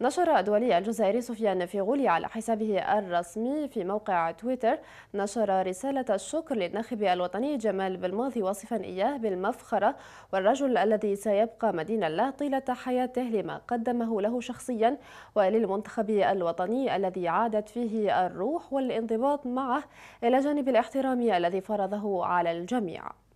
نشر الدولي الجزائري سفيان فيغولي على حسابه الرسمي في موقع تويتر نشر رسالة الشكر للناخب الوطني جمال بالماضي وصفا إياه بالمفخرة والرجل الذي سيبقى مدينا له طيلة حياته لما قدمه له شخصيا وللمنتخب الوطني الذي عادت فيه الروح والانضباط معه إلى جانب الاحترام الذي فرضه على الجميع